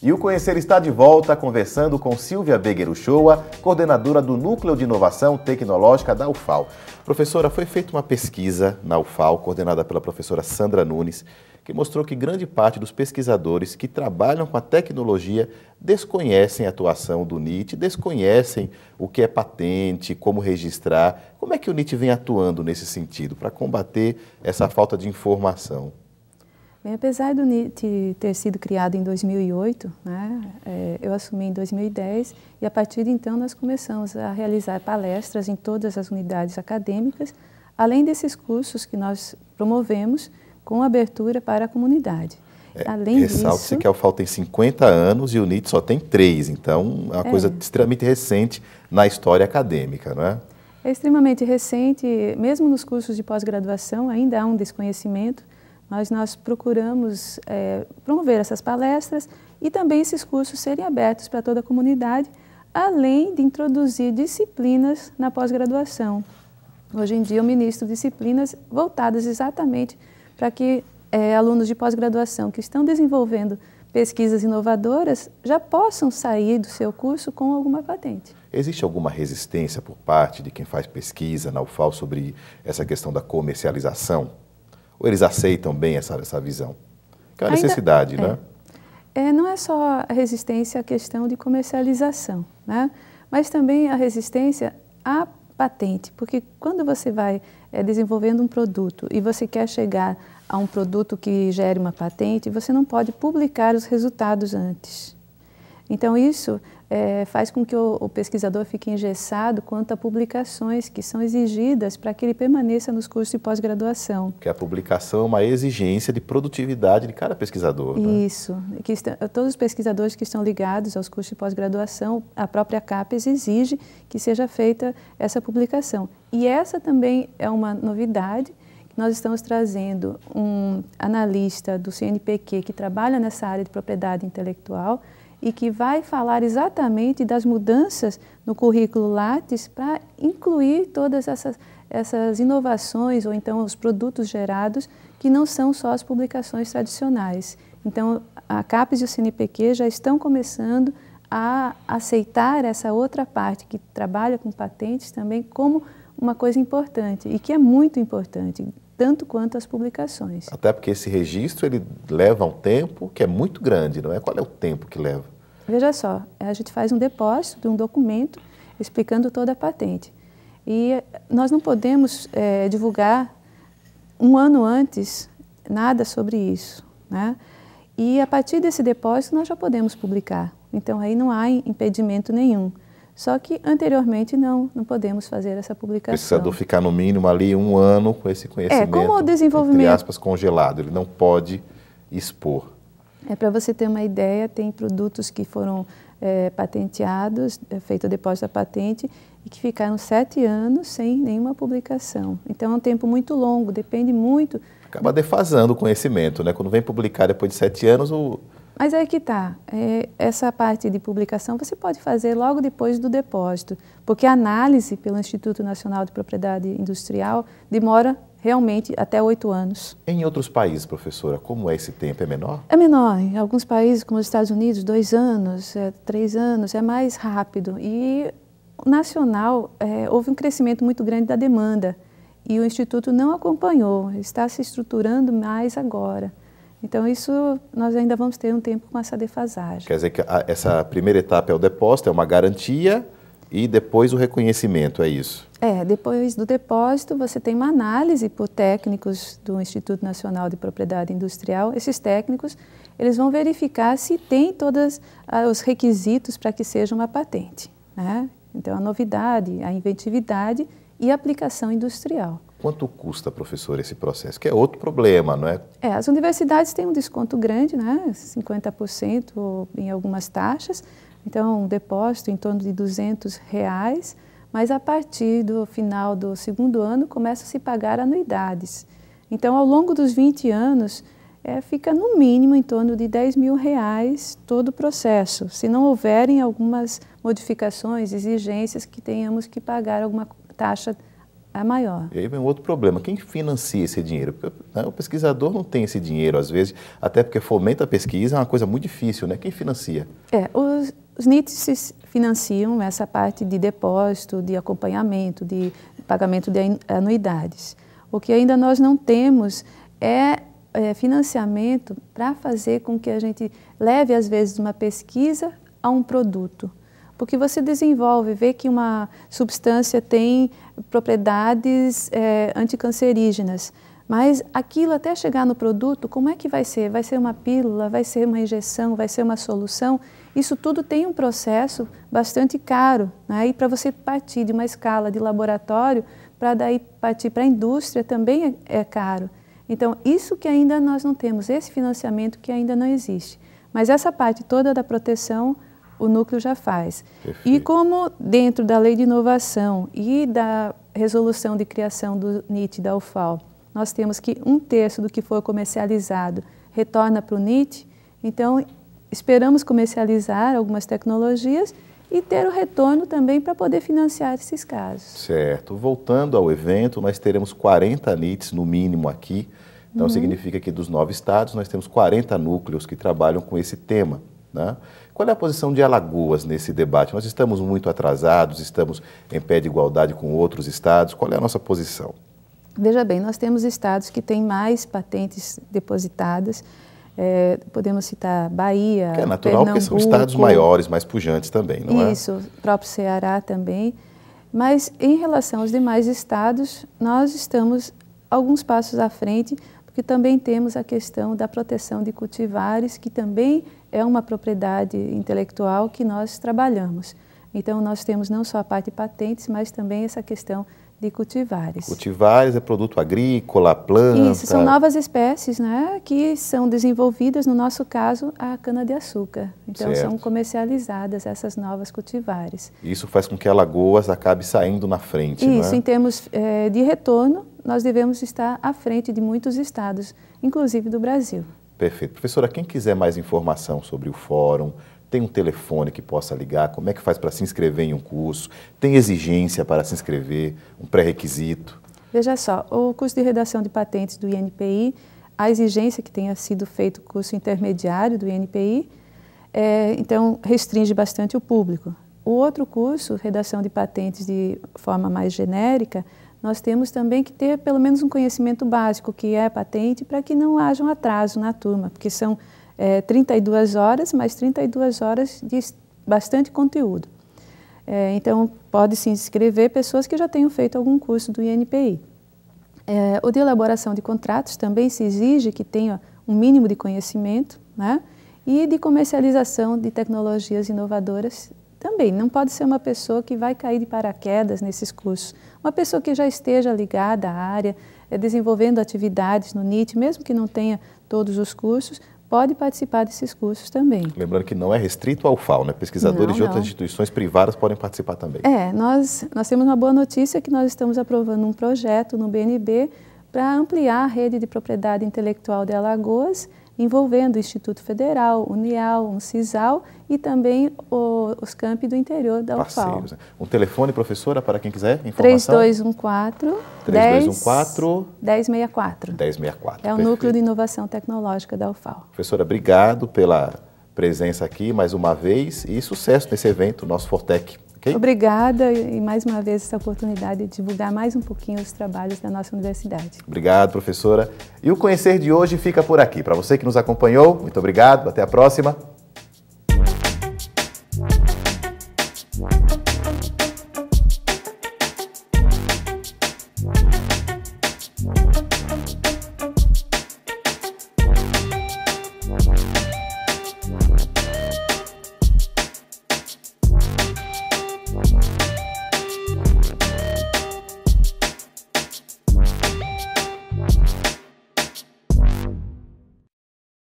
E o Conhecer está de volta conversando com Silvia Beguer coordenadora do Núcleo de Inovação Tecnológica da UFAL. Professora, foi feita uma pesquisa na UFAL, coordenada pela professora Sandra Nunes, que mostrou que grande parte dos pesquisadores que trabalham com a tecnologia desconhecem a atuação do NIT, desconhecem o que é patente, como registrar. Como é que o NIT vem atuando nesse sentido para combater essa falta de informação? Bem, apesar do NIT ter sido criado em 2008, né, é, eu assumi em 2010 e a partir de então nós começamos a realizar palestras em todas as unidades acadêmicas, além desses cursos que nós promovemos com abertura para a comunidade. É, além Ressalte-se que o UFAL tem 50 anos e o NIT só tem 3, então é uma é. coisa extremamente recente na história acadêmica, não é? É extremamente recente, mesmo nos cursos de pós-graduação ainda há um desconhecimento mas nós procuramos é, promover essas palestras e também esses cursos serem abertos para toda a comunidade, além de introduzir disciplinas na pós-graduação. Hoje em dia eu ministro disciplinas voltadas exatamente para que é, alunos de pós-graduação que estão desenvolvendo pesquisas inovadoras já possam sair do seu curso com alguma patente. Existe alguma resistência por parte de quem faz pesquisa na UFAL sobre essa questão da comercialização? Ou eles aceitam bem essa, essa visão? Que é uma necessidade, né? é. né? É, não é só a resistência à questão de comercialização, né? mas também a resistência à patente, porque quando você vai é, desenvolvendo um produto e você quer chegar a um produto que gere uma patente, você não pode publicar os resultados antes. Então, isso é, faz com que o, o, pesquisador fique engessado quanto a publicações que são exigidas para que ele permaneça nos cursos de pós-graduação. Que a publicação é uma exigência de produtividade de cada pesquisador. Né? Isso. Né? Que está, todos os pesquisadores que estão ligados aos cursos de pós-graduação, a própria CAPES exige que seja feita essa publicação. E essa também é uma novidade nós estamos trazendo um analista do CNPq que trabalha nessa área de propriedade intelectual e que vai falar exatamente das mudanças no currículo Lattes para incluir todas essas, essas inovações ou então os produtos gerados que não são só as publicações tradicionais. Então, a CAPES e o CNPq já estão começando a aceitar essa outra parte que trabalha com patentes também como uma coisa importante e que é muito importante, tanto quanto as publicações. Até porque esse registro ele leva um tempo que é muito grande, não é? Qual é o tempo que leva? Veja só, a gente faz um depósito de um documento explicando toda a patente. E eh, nós não podemos é, divulgar um ano antes nada sobre isso. Né? E a partir desse depósito nós já podemos publicar. Então aí não há impedimento nenhum. Só que anteriormente não, não podemos fazer essa publicação. O pesquisador ficar no mínimo ali um ano com esse é, conhecimento. É, como o desenvolvimento. Entre aspas, congelado, ele não pode expor. É para você ter uma ideia, tem produtos que foram é, patenteados, é, feito o depósito da patente, e que ficaram sete anos sem nenhuma publicação. Então é um tempo muito longo, depende muito. Acaba defasando o conhecimento, né? Quando vem publicar depois de sete anos, o, mas aí é que está, é, essa parte de publicação você pode fazer logo depois do depósito, porque a análise pelo Instituto Nacional de Propriedade Industrial demora realmente até oito anos. Em outros países, professora, como é esse tempo? É menor? É menor. Em alguns países, como os Estados Unidos, dois anos, é, três anos, é mais rápido. E nacional, é, houve um crescimento muito grande da demanda e o Instituto não acompanhou, está se estruturando mais agora. Então, isso nós ainda vamos ter um tempo com essa defasagem. Quer dizer que a, essa primeira etapa é o depósito, é uma garantia e depois o reconhecimento, é isso? É, depois do depósito você tem uma análise por técnicos do Instituto Nacional de Propriedade Industrial. Esses técnicos, eles vão verificar se tem todos ah, os requisitos para que seja uma patente. Né? Então, a novidade, a inventividade e a aplicação industrial. Quanto custa, professor, esse processo? Que é outro problema, não é? É, as universidades têm um desconto grande, né? 50% em algumas taxas. Então, um depósito em torno de 200 reais, mas a partir do final do segundo ano começa a se pagar anuidades. Então, ao longo dos 20 anos, é, fica no mínimo em torno de 10 mil reais todo o processo, se não houverem algumas modificações, exigências que tenhamos que pagar alguma taxa é maior. E aí vem um outro problema. Quem financia esse dinheiro? Porque, né, o pesquisador não tem esse dinheiro, às vezes, até porque fomenta a pesquisa é uma coisa muito difícil, né? Quem financia? É, os, os NITs financiam essa parte de depósito, de acompanhamento, de pagamento de anuidades. O que ainda nós não temos é, é financiamento para fazer com que a gente leve, às vezes, uma pesquisa a um produto porque você desenvolve, vê que uma substância tem propriedades é, anticancerígenas. Mas aquilo até chegar no produto, como é que vai ser? Vai ser uma pílula, vai ser uma injeção, vai ser uma solução? Isso tudo tem um processo bastante caro. Né? E para você partir de uma escala de laboratório, para daí partir para a indústria também é, é caro. Então, isso que ainda nós não temos, esse financiamento que ainda não existe. Mas essa parte toda da proteção o núcleo já faz. Perfeito. E como dentro da lei de inovação e da resolução de criação do NIT da UFAL, nós temos que um terço do que for comercializado retorna para o NIT, então esperamos comercializar algumas tecnologias e ter o retorno também para poder financiar esses casos. Certo. Voltando ao evento, nós teremos 40 NITs no mínimo aqui, então uhum. significa que dos nove estados nós temos 40 núcleos que trabalham com esse tema. Né? Qual é a posição de Alagoas nesse debate? Nós estamos muito atrasados, estamos em pé de igualdade com outros estados. Qual é a nossa posição? Veja bem, nós temos estados que têm mais patentes depositadas. É, podemos citar Bahia, que É natural, Pernambuco, porque são estados maiores, mais pujantes também, não isso, é? Isso, próprio Ceará também. Mas em relação aos demais estados, nós estamos alguns passos à frente, porque também temos a questão da proteção de cultivares, que também é uma propriedade intelectual que nós trabalhamos. Então, nós temos não só a parte de patentes, mas também essa questão de cultivares. Cultivares é produto agrícola, planta. Isso, são novas espécies né, que são desenvolvidas, no nosso caso, a cana-de-açúcar. Então certo. são comercializadas essas novas cultivares. Isso faz com que a Lagoas acabe saindo na frente. É? Isso, em termos é, de retorno, nós devemos estar à frente de muitos estados, inclusive do Brasil. Perfeito. Professora, quem quiser mais informação sobre o fórum, tem um telefone que possa ligar? Como é que faz para se inscrever em um curso? Tem exigência para se inscrever? Um pré-requisito? Veja só, o curso de redação de patentes do INPI, a exigência que tenha sido feito o curso intermediário do INPI, é, então restringe bastante o público. O outro curso, redação de patentes de forma mais genérica, nós temos também que ter pelo menos um conhecimento básico, que é patente, para que não haja um atraso na turma, porque são é, eh, 32 horas, mais 32 horas de bastante conteúdo. É, então, pode se inscrever pessoas que já tenham feito algum curso do INPI. É, eh, o de elaboração de contratos também se exige que tenha um mínimo de conhecimento, né? e de comercialização de tecnologias inovadoras também não pode ser uma pessoa que vai cair de paraquedas nesses cursos. Uma pessoa que já esteja ligada à área, eh, desenvolvendo atividades no NIT, mesmo que não tenha todos os cursos, pode participar desses cursos também. Lembrando que não é restrito ao FAO, né? Pesquisadores não, de outras instituições privadas podem participar também. É, nós, nós temos uma boa notícia que nós estamos aprovando um projeto no BNB para ampliar a rede de propriedade intelectual de Alagoas envolvendo o Instituto Federal, o NIAL, o CISAL e também o, os campi do interior da UFAL. Parceiros. Né? O telefone, professora, para quem quiser informação? 3214 3214 1064. 1064. É o Perfeito. Núcleo de Inovação Tecnológica da UFAL. Professora, obrigado pela presença aqui mais uma vez e sucesso nesse evento, nosso Fortec. Okay? Obrigada e mais uma vez essa oportunidade de divulgar mais um pouquinho os trabalhos da nossa universidade. Obrigado, professora. E o Conhecer de hoje fica por aqui. Para você que nos acompanhou, muito obrigado. Até a próxima.